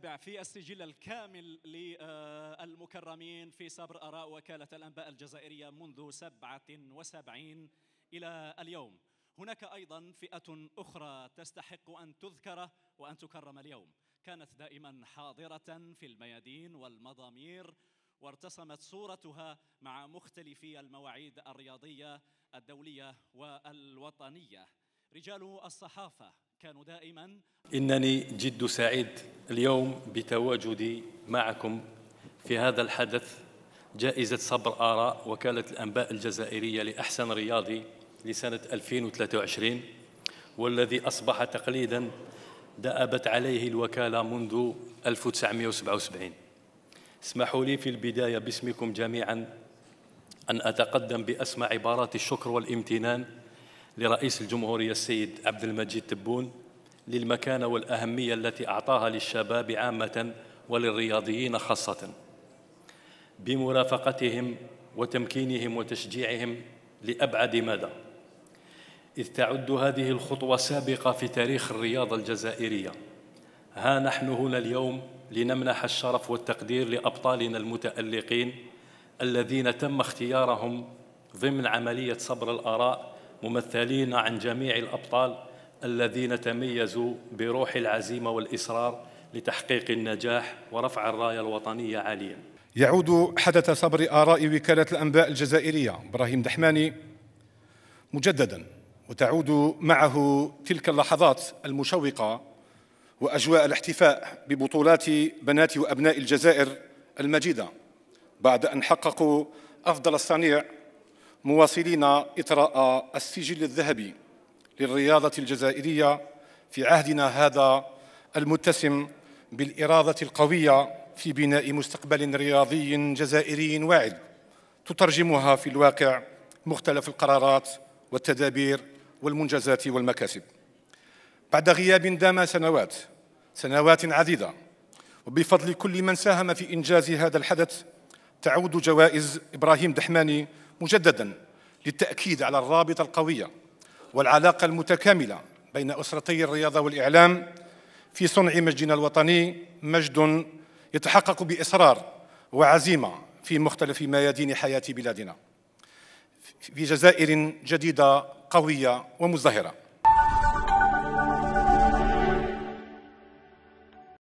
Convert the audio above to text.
نتابع في السجل الكامل للمكرمين في صبر آراء وكالة الأنباء الجزائرية منذ 77 إلى اليوم هناك أيضا فئة أخرى تستحق أن تذكر وأن تكرم اليوم كانت دائما حاضرة في الميادين والمضامير وارتسمت صورتها مع مختلفي المواعيد الرياضية الدولية والوطنية رجال الصحافة كانوا دائما إنني جد سعيد اليوم بتواجدي معكم في هذا الحدث جائزة صبر آراء وكالة الأنباء الجزائرية لأحسن رياضي لسنة 2023 والذي أصبح تقليدا دأبت عليه الوكالة منذ 1977 اسمحوا لي في البداية باسمكم جميعا أن أتقدم بأسمى عبارات الشكر والامتنان لرئيس الجمهورية السيد عبد المجيد تبون للمكانة والأهمية التي أعطاها للشباب عامة وللرياضيين خاصة بمرافقتهم وتمكينهم وتشجيعهم لأبعد مدى إذ تعد هذه الخطوة سابقة في تاريخ الرياضة الجزائرية ها نحن هنا اليوم لنمنح الشرف والتقدير لأبطالنا المتألقين الذين تم اختيارهم ضمن عملية صبر الآراء ممثلين عن جميع الأبطال الذين تميزوا بروح العزيمة والإصرار لتحقيق النجاح ورفع الراية الوطنية عاليا يعود حدث صبر آراء وكالة الأنباء الجزائرية إبراهيم دحماني مجددا وتعود معه تلك اللحظات المشوقة وأجواء الاحتفاء ببطولات بنات وأبناء الجزائر المجيدة بعد أن حققوا أفضل الصنيع مواصلين إطراء السجل الذهبي للرياضة الجزائرية في عهدنا هذا المتسم بالإرادة القوية في بناء مستقبل رياضي جزائري واعد تترجمها في الواقع مختلف القرارات والتدابير والمنجزات والمكاسب بعد غياب دام سنوات سنوات عديدة وبفضل كل من ساهم في إنجاز هذا الحدث تعود جوائز إبراهيم دحماني مجددا للتأكيد على الرابطة القوية والعلاقة المتكاملة بين أسرتي الرياضة والإعلام في صنع مجدنا الوطني مجد يتحقق بإصرار وعزيمة في مختلف ميادين حياة بلادنا في جزائر جديدة قوية ومزدهرة